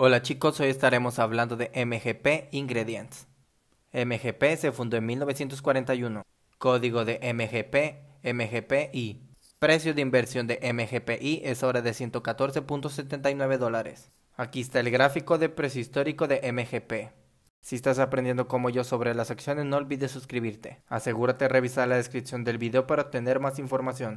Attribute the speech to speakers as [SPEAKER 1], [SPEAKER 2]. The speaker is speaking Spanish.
[SPEAKER 1] Hola chicos, hoy estaremos hablando de MGP Ingredients. MGP se fundó en 1941. Código de MGP, MGPI. Precio de inversión de MGPI es ahora de 114.79 dólares. Aquí está el gráfico de precio histórico de MGP. Si estás aprendiendo como yo sobre las acciones, no olvides suscribirte. Asegúrate de revisar la descripción del video para obtener más información.